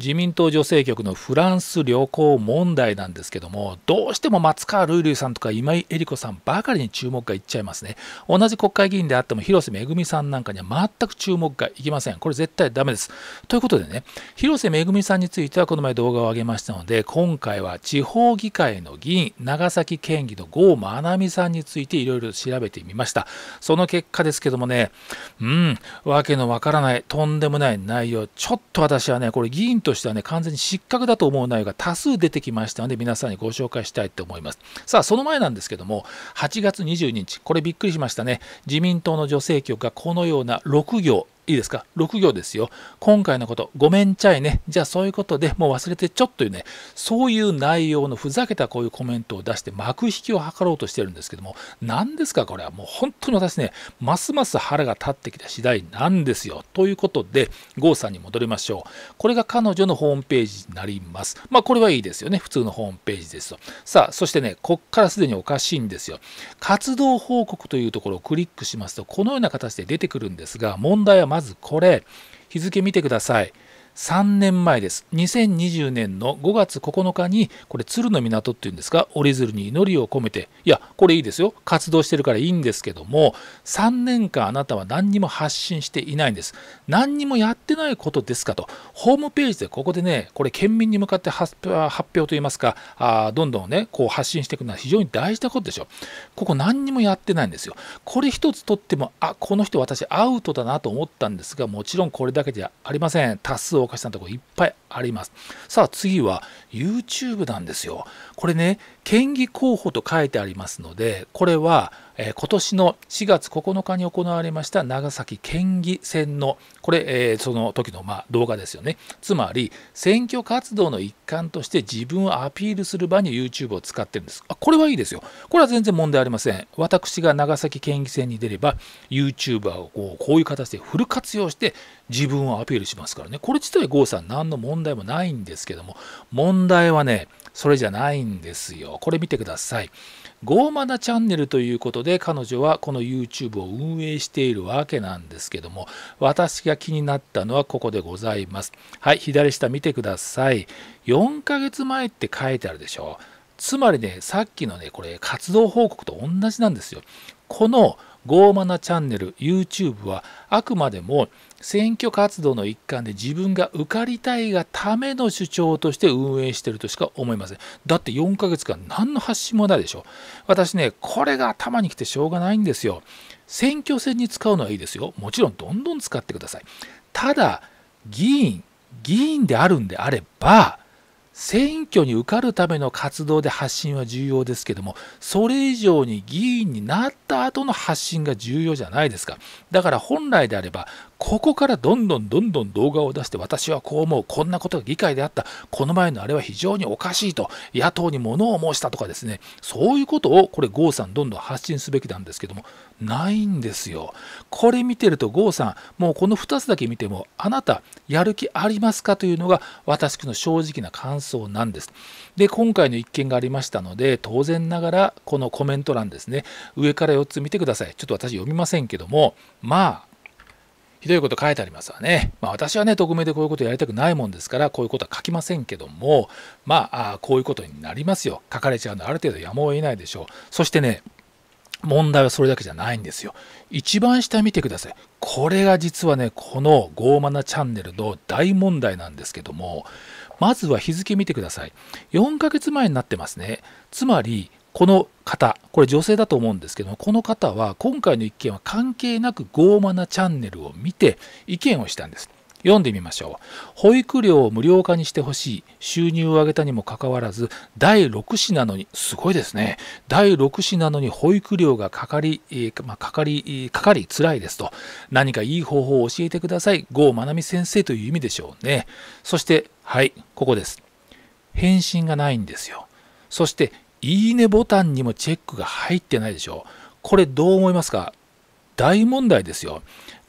自民党女性局のフランス旅行問題なんですけどもどうしても松川るいるいさんとか今井絵理子さんばかりに注目がいっちゃいますね同じ国会議員であっても広瀬めぐみさんなんかには全く注目がいきませんこれ絶対ダメですということでね広瀬めぐみさんについてはこの前動画を上げましたので今回は地方議会の議員長崎県議の郷真奈美さんについていろいろ調べてみましたその結果ですけどもねうんわけのわからないとんでもない内容ちょっと私はねこれ議員ととしてはね、完全に失格だと思う内容が多数出てきましたので、皆さんにご紹介したいと思います。さあ、その前なんですけども、8月22日、これびっくりしましたね。自民党の女性局がこのような6行、いいですか ?6 行ですよ。今回のこと、ごめんちゃいね。じゃあそういうことでもう忘れてちょっというね、そういう内容のふざけたこういうコメントを出して幕引きを図ろうとしてるんですけども、何ですかこれはもう本当に私ね、ますます腹が立ってきた次第なんですよ。ということで、郷さんに戻りましょう。これが彼女のホームページになります。まあこれはいいですよね。普通のホームページですと。さあ、そしてね、こっからすでにおかしいんですよ。活動報告というところをクリックしますと、このような形で出てくるんですが、問題はまずこれ日付見てください3年前です2020年の5月9日にこれ鶴の港っていうんですか、折り鶴に祈りを込めていやこれいいですよ活動してるからいいんですけども3年間あなたは何にも発信していないんです何にもやってないことですかとホームページでここでねこれ県民に向かって発表といいますかあどんどんねこう発信していくのは非常に大事なことでしょここ何にもやってないんですよこれ一つとってもあこの人私アウトだなと思ったんですがもちろんこれだけじゃありません多数かしたところいっぱいあります。さあ次は YouTube なんですよ。これね、県議候補と書いてありますので、これはえー、今年の4月9日に行われました長崎県議選のこれ、えー、その時のま動画ですよねつまり選挙活動の一環として自分をアピールする場に YouTube を使ってるんですあこれはいいですよこれは全然問題ありません私が長崎県議選に出れば YouTuber をこうこういう形でフル活用して自分をアピールしますからねこれ自体郷さん何の問題もないんですけども問題はねそれじゃないんですよ。これ見てください。ゴーマナチャンネルということで彼女はこの YouTube を運営しているわけなんですけども私が気になったのはここでございます。はい、左下見てください。4ヶ月前って書いてあるでしょ。つまりね、さっきのね、これ活動報告と同じなんですよ。このゴーマナチャンネル、YouTube はあくまでも選挙活動の一環で自分が受かりたいがための主張として運営しているとしか思いません。だって4ヶ月間何の発信もないでしょ。私ね、これが頭にきてしょうがないんですよ。選挙戦に使うのはいいですよ。もちろんどんどん使ってください。ただ、議員、議員であるんであれば、選挙に受かるための活動で発信は重要ですけども、それ以上に議員になった後の発信が重要じゃないですか。だから本来であれば、ここからどんどんどんどん動画を出して私はこう思うこんなことが議会であったこの前のあれは非常におかしいと野党に物を申したとかですねそういうことをこれ郷さんどんどん発信すべきなんですけどもないんですよこれ見てると郷さんもうこの2つだけ見てもあなたやる気ありますかというのが私の正直な感想なんですで今回の一件がありましたので当然ながらこのコメント欄ですね上から4つ見てくださいちょっと私読みませんけどもまあひどいこと書いてありますわね。まあ、私はね、匿名でこういうことやりたくないもんですから、こういうことは書きませんけども、まあ、こういうことになりますよ。書かれちゃうのはある程度やむを得ないでしょう。そしてね、問題はそれだけじゃないんですよ。一番下見てください。これが実はね、この傲慢なチャンネルの大問題なんですけども、まずは日付見てください。4ヶ月前になってますね。つまり、この方これ女性だと思うんですけどもこの方は今回の一件は関係なく傲慢なチャンネルを見て意見をしたんです読んでみましょう保育料を無料化にしてほしい収入を上げたにもかかわらず第6子なのにすごいですね第6子なのに保育料がかかり、えー、まあ、かかりかかりつらいですと何かいい方法を教えてください郷まなみ先生という意味でしょうねそしてはいここです返信がないんですよそしていいねボタンにもチェックが入ってないでしょ。う。これどう思いますか大問題ですよ。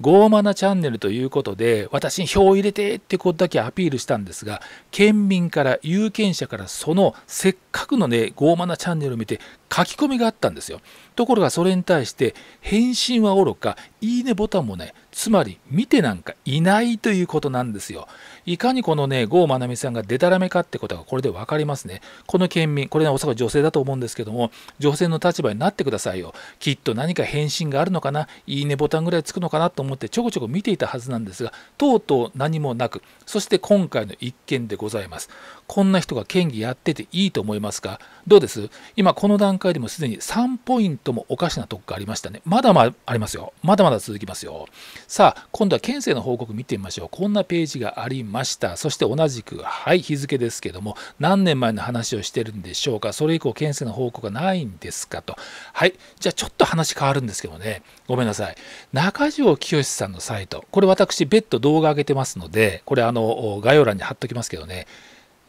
傲慢なチャンネルということで、私に票を入れてってことだけアピールしたんですが、県民から、有権者から、そのせっかくのね、傲慢なチャンネルを見て、書き込みがあったんですよ。ところがそれに対して、返信はおろか、いいねボタンもね、つまり見てなんかいないということなんですよ。いかにこのね、郷真奈美さんがでたらめかってことがこれで分かりますね。この県民、これね、おそらく女性だと思うんですけども、女性の立場になってくださいよ。きっと何か返信があるのかな、いいねボタンぐらいつくのかなと思思ってちょこちょこ見ていたはずなんですがとうとう何もなくそして今回の一件でございますこんな人が県議やってていいと思いますかどうです今この段階でもすでに3ポイントもおかしなとこがありましたね。まだまだありますよ。まだまだ続きますよ。さあ、今度は県政の報告見てみましょう。こんなページがありました。そして同じく、はい、日付ですけども、何年前の話をしてるんでしょうか。それ以降、県政の報告がないんですかと。はい、じゃあちょっと話変わるんですけどね。ごめんなさい。中条清さんのサイト。これ私、別途動画上げてますので、これあの概要欄に貼っときますけどね。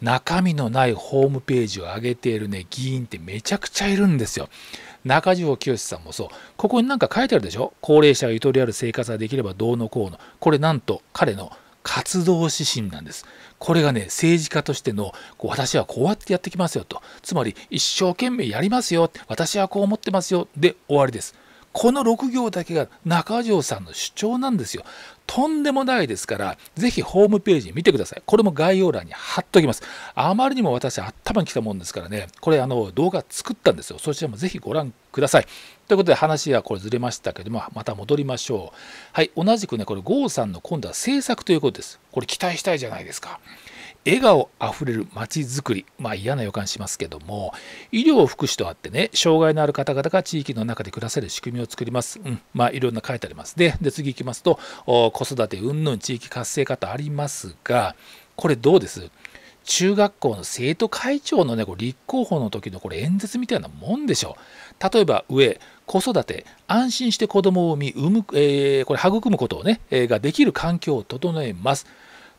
中身のないホームページを上げているね、議員ってめちゃくちゃいるんですよ。中条清さんもそう。ここになんか書いてあるでしょ高齢者がゆとりある生活ができればどうのこうの。これなんと彼の活動指針なんです。これがね、政治家としての、こう私はこうやってやってきますよと。つまり、一生懸命やりますよ。私はこう思ってますよ。で、終わりです。この6行だけが中条さんの主張なんですよ。とんでもないですから、ぜひホームページ見てください。これも概要欄に貼っときます。あまりにも私、頭に来たもんですからね、これ、あの、動画作ったんですよ。そちらもぜひご覧ください。ということで、話はこれずれましたけども、また戻りましょう。はい、同じくね、これ、郷さんの今度は制作ということです。これ、期待したいじゃないですか。笑顔あふれる街づくり、まあ、嫌な予感しますけども医療福祉とあってね障害のある方々が地域の中で暮らせる仕組みを作ります、うん、まあいろんな書いてありますでで次いきますと子育てうんぬん地域活性化とありますがこれどうです中学校の生徒会長のねこ立候補の時のこれ演説みたいなもんでしょう。例えば上子育て安心して子供を産み産む、えー、これ育むことをね、えー、ができる環境を整えます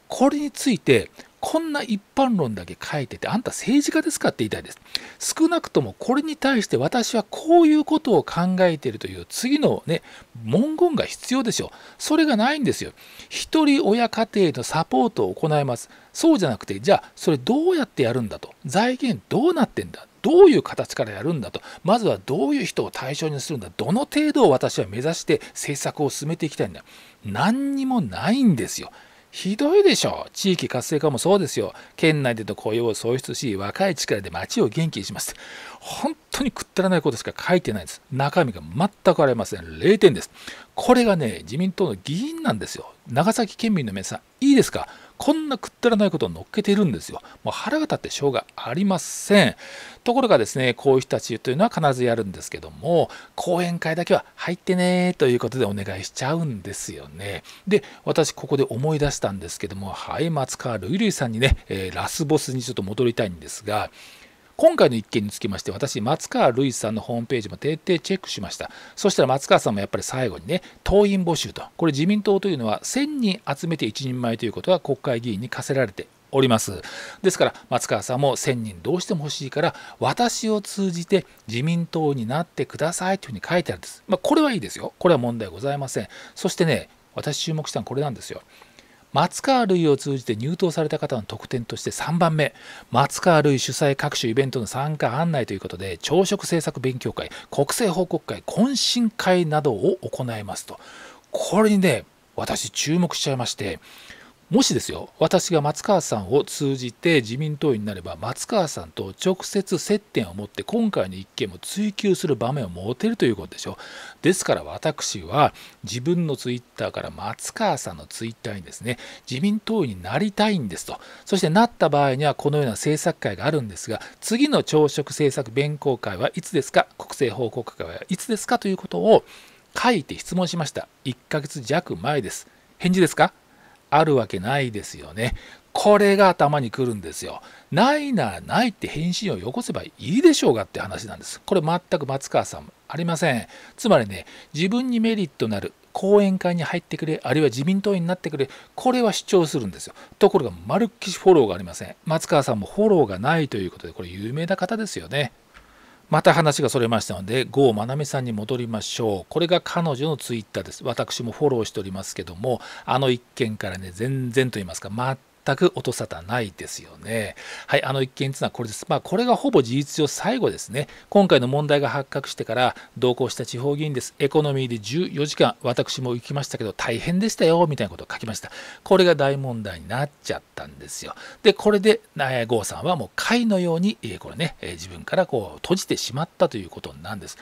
これについてこんな一般論だけ書いてて、あんた政治家ですかって言いたいです。少なくともこれに対して私はこういうことを考えているという次のね、文言が必要でしょう。それがないんですよ。一人親家庭のサポートを行います。そうじゃなくて、じゃあそれどうやってやるんだと。財源どうなってんだ。どういう形からやるんだと、まずはどういう人を対象にするんだ、どの程度を私は目指して政策を進めていきたいんだ、何にもないんですよ。ひどいでしょ。地域活性化もそうですよ。県内での雇用を創出し、若い力で町を元気にします。本当にくったらないことしか書いてないです。中身が全くありません。0点です。これがね、自民党の議員なんですよ。長崎県民の皆さん、いいですかこんなくったらないことを乗っけているんですよ。もう腹が立ってしょうがありません。ところがですね、こういう人たちというのは必ずやるんですけども、講演会だけは入ってねということでお願いしちゃうんですよね。で、私ここで思い出したんですけども、はい、松川るいるいさんにね、えラスボスにちょっと戻りたいんですが、今回の一件につきまして私松川るいさんのホームページも徹底チェックしましたそしたら松川さんもやっぱり最後にね党員募集とこれ自民党というのは1000人集めて一人前ということは国会議員に課せられておりますですから松川さんも1000人どうしても欲しいから私を通じて自民党になってくださいというふうに書いてあるんです、まあ、これはいいですよこれは問題ございませんそしてね私注目したのはこれなんですよ松川類を通じて入党された方の特典として3番目松川類主催各種イベントの参加案内ということで朝食政策勉強会国政報告会懇親会などを行いますとこれにね私注目しちゃいましてもしですよ私が松川さんを通じて自民党員になれば松川さんと直接接点を持って今回の一件も追及する場面を持てるということでしょうですから私は自分のツイッターから松川さんのツイッターにですね自民党員になりたいんですとそしてなった場合にはこのような政策会があるんですが次の朝食政策弁公会はいつですか国政報告会はいつですかということを書いて質問しました1ヶ月弱前です返事ですかあるわけないですよね。これが頭にくるんですよ。ないならないって返信をよこせばいいでしょうがって話なんです。これ全く松川さんありません。つまりね、自分にメリットなる、講演会に入ってくれ、あるいは自民党員になってくれ、これは主張するんですよ。ところが、まるっきしフォローがありません。松川さんもフォローがないということで、これ有名な方ですよね。また話がそれましたので郷真奈美さんに戻りましょうこれが彼女のツイッターです私もフォローしておりますけどもあの一件からね全然と言いますか全く音沙汰ないですよね。はい、あの一件というのはこれです。まあ、これがほぼ事実上最後ですね。今回の問題が発覚してから同行した地方議員です。エコノミーで14時間、私も行きましたけど大変でしたよ、みたいなことを書きました。これが大問題になっちゃったんですよ。で、これで、えー、郷さんはもう貝のように、えこれね、え自分からこう閉じてしまったということなんです。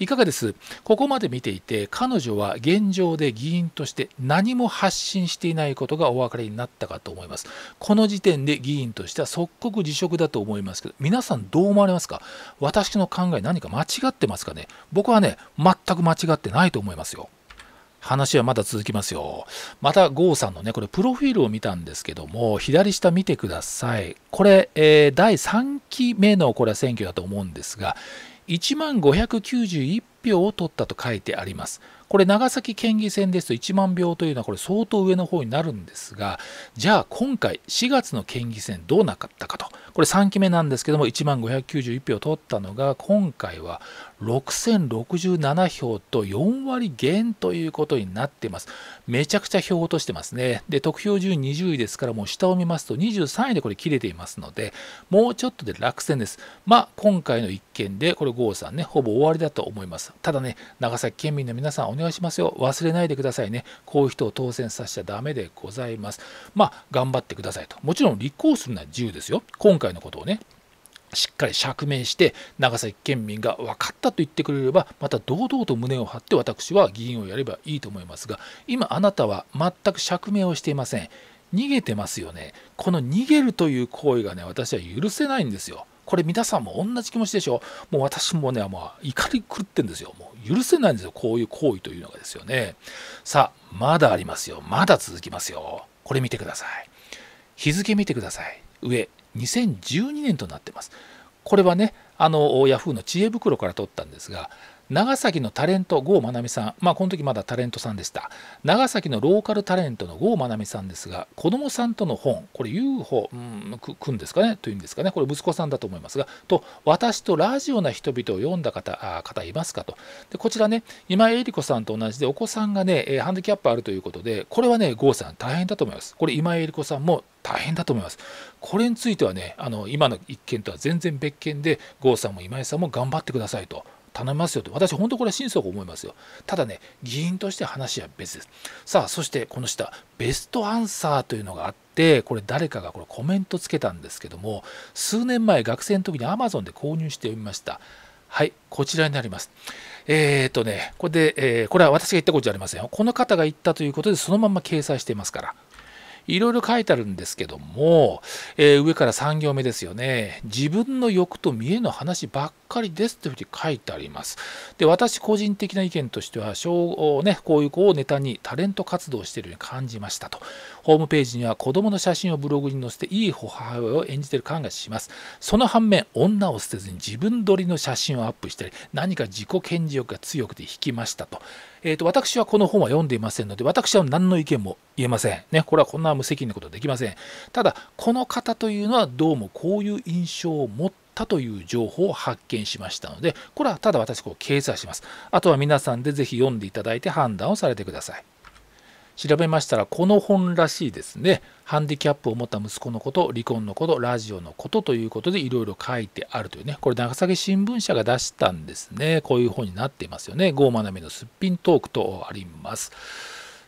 いかがですここまで見ていて、彼女は現状で議員として何も発信していないことがお分かりになったかと思います。ますこの時点で議員としては即刻辞職だと思いますけど皆さんどう思われますか私の考え何か間違ってますかね僕はね全く間違ってないと思いますよ話はまだ続きますよ。また、郷さんのね、これ、プロフィールを見たんですけども、左下見てください。これ、えー、第3期目の、これは選挙だと思うんですが、1万591票を取ったと書いてあります。これ長崎県議選ですと1万票というのはこれ相当上の方になるんですがじゃあ今回4月の県議選どうなかったかと。これ3期目なんですけども1万591票取ったのが今回は6067票と4割減ということになっていますめちゃくちゃ票を落としてますねで得票順位20位ですからもう下を見ますと23位でこれ切れていますのでもうちょっとで落選ですまあ今回の一件でこれ郷さんねほぼ終わりだと思いますただね長崎県民の皆さんお願いしますよ忘れないでくださいねこういう人を当選させちゃダメでございますまあ頑張ってくださいともちろん立候補するのは自由ですよ今回会のことをねしっかり釈明して長崎県民が分かったと言ってくれればまた堂々と胸を張って私は議員をやればいいと思いますが今あなたは全く釈明をしていません逃げてますよねこの逃げるという行為がね私は許せないんですよこれ皆さんも同じ気持ちでしょもう私もねもう怒り狂ってんですよもう許せないんですよこういう行為というのがですよねさあまだありますよまだ続きますよこれ見てください日付見てください上2012年となってます。これはねあのヤフーの知恵袋から取ったんですが長崎のタレント郷真奈美さんまあこの時まだタレントさんでした長崎のローカルタレントの郷真奈美さんですが子供さんとの本これ UFO うんくんですかねというんですかねこれ息子さんだと思いますがと私とラジオな人々を読んだ方あ方いますかとでこちらね今井絵理子さんと同じでお子さんがねハンディキャップあるということでこれはね郷さん大変だと思いますこれ今井絵理子さんも大変だと思います。これについてはね、あの今の一件とは全然別件で、郷さんも今井さんも頑張ってくださいと。頼みますよと私、本当これは心底思いますよ。ただね、議員として話は別です。さあ、そしてこの下、ベストアンサーというのがあって、これ誰かがこれコメントつけたんですけども、数年前、学生の時に Amazon で購入してみました。はい、こちらになります。えっ、ー、とね、これで、えー、これは私が言ったことじゃありませんよ。この方が言ったということで、そのまま掲載していますから。いろいろ書いてあるんですけども、えー、上から3行目ですよね。自分の欲と見栄の話ばっかりですというふうに書いてあります。で、私個人的な意見としては、ね、こういう子をネタにタレント活動しているように感じましたと。ホームページには子供の写真をブログに載せていい母親を演じてる感がしますその反面女を捨てずに自分撮りの写真をアップしたり何か自己顕示欲が強くて引きましたと,、えーと、私はこの本は読んでいませんので私は何の意見も言えませんねこれはこんな無責任なことはできませんただこの方というのはどうもこういう印象を持ってたという情報を発見しましたのでこれはただ私こう掲載しますあとは皆さんで是非読んでいただいて判断をされてください調べましたらこの本らしいですねハンディキャップを持った息子のこと離婚のことラジオのことということでいろいろ書いてあるというねこれ長崎新聞社が出したんですねこういう本になっていますよね「ゴーマナミのすっぴんトーク」とあります。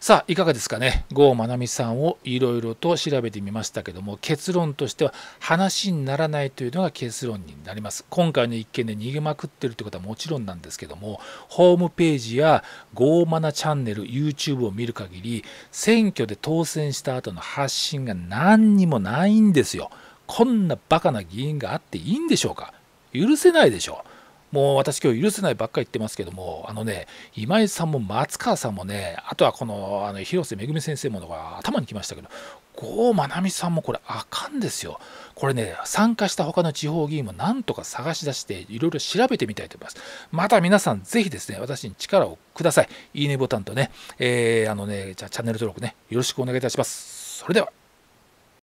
さあいかがですかね郷まな美さんをいろいろと調べてみましたけども結論としては話にならないというのが結論になります今回の一件で逃げまくってるってことはもちろんなんですけどもホームページや郷真奈チャンネル YouTube を見る限り選挙で当選した後の発信が何にもないんですよこんなバカな議員があっていいんでしょうか許せないでしょうもう私今日許せないばっかり言ってますけども、あのね、今井さんも松川さんもね、あとはこのあの広瀬めぐみ先生ものが頭にきましたけど、郷まなみさんもこれあかんですよ。これね、参加した他の地方議員もなんとか探し出して、いろいろ調べてみたいと思います。また皆さん、ぜひですね、私に力をください。いいねボタンとね、えー、あのね、じゃチャンネル登録ね、よろしくお願いいたします。それでは。